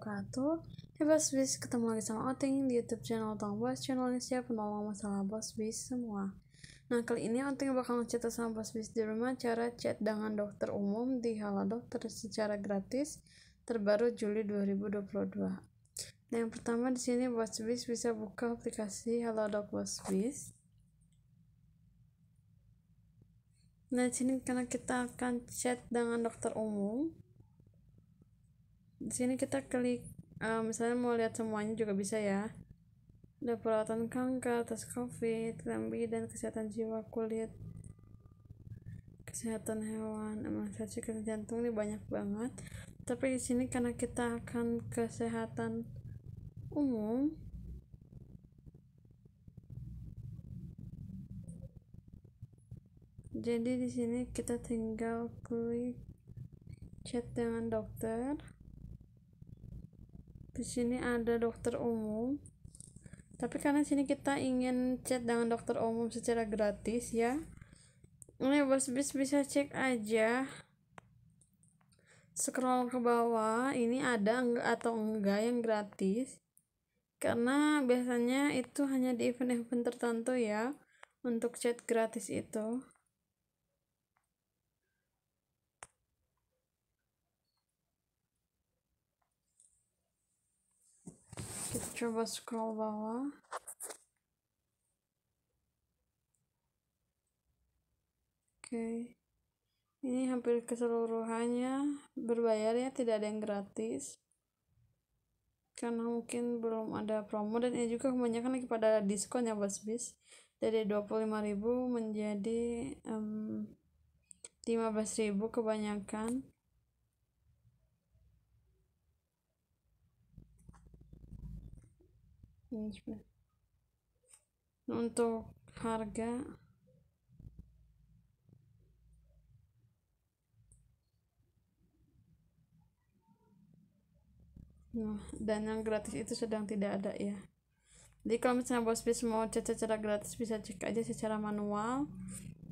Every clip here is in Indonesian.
wabarakatuh Hey Bos Bis, ketemu lagi sama Oting di YouTube channel Otong Bos Channel Indonesia penolong masalah Bos Bis semua Nah kali ini Oting bakal cerita sama Bos Bis di rumah Cara chat dengan dokter umum di Hala Dokter secara gratis Terbaru Juli 2022 Nah yang pertama di sini Bos Bis bisa buka aplikasi Halodoc Bos Bis Nah, di sini karena kita akan chat dengan dokter umum di sini kita klik uh, misalnya mau lihat semuanya juga bisa ya ada perawatan kanker, tes covid, klambi, dan kesehatan jiwa kulit kesehatan hewan emang saja kesehatan jantung ini banyak banget tapi di sini karena kita akan kesehatan umum jadi di sini kita tinggal klik chat dengan dokter di sini ada dokter umum tapi karena sini kita ingin chat dengan dokter umum secara gratis ya ini bos bis bisa cek aja scroll ke bawah ini ada atau enggak yang gratis karena biasanya itu hanya di event-event tertentu ya untuk chat gratis itu kita coba scroll bawah oke okay. ini hampir keseluruhannya berbayar ya tidak ada yang gratis karena mungkin belum ada promo dan ini juga kebanyakan lagi pada diskon ya bos bis dari 25.000 menjadi um, mmm, 15.000 kebanyakan untuk harga Nah, dan yang gratis itu sedang tidak ada ya. Jadi kalau misalnya bis mau cek secara gratis bisa cek aja secara manual.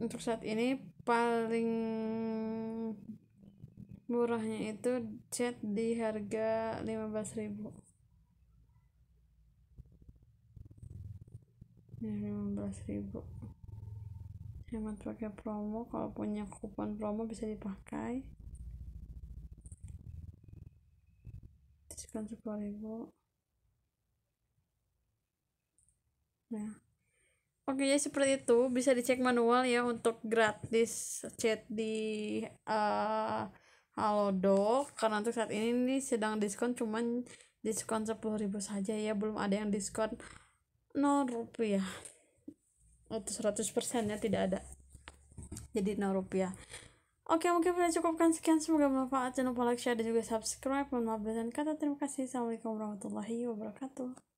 Untuk saat ini paling murahnya itu chat di harga 15.000. belas ribu hemat pakai promo kalau punya kupon promo bisa dipakai diskon ribu nah Oke ya seperti itu bisa dicek manual ya untuk gratis chat di uh, eh, Halodoc karena untuk saat ini nih sedang diskon cuman diskon ribu saja ya belum ada yang diskon nol rupiah itu 100 persennya tidak ada jadi nol rupiah Oke mungkin sudah cukupkan sekian semoga bermanfaat jangan lupa like share dan juga subscribe mohon maaf dan kata terima kasih assalamualaikum warahmatullahi wabarakatuh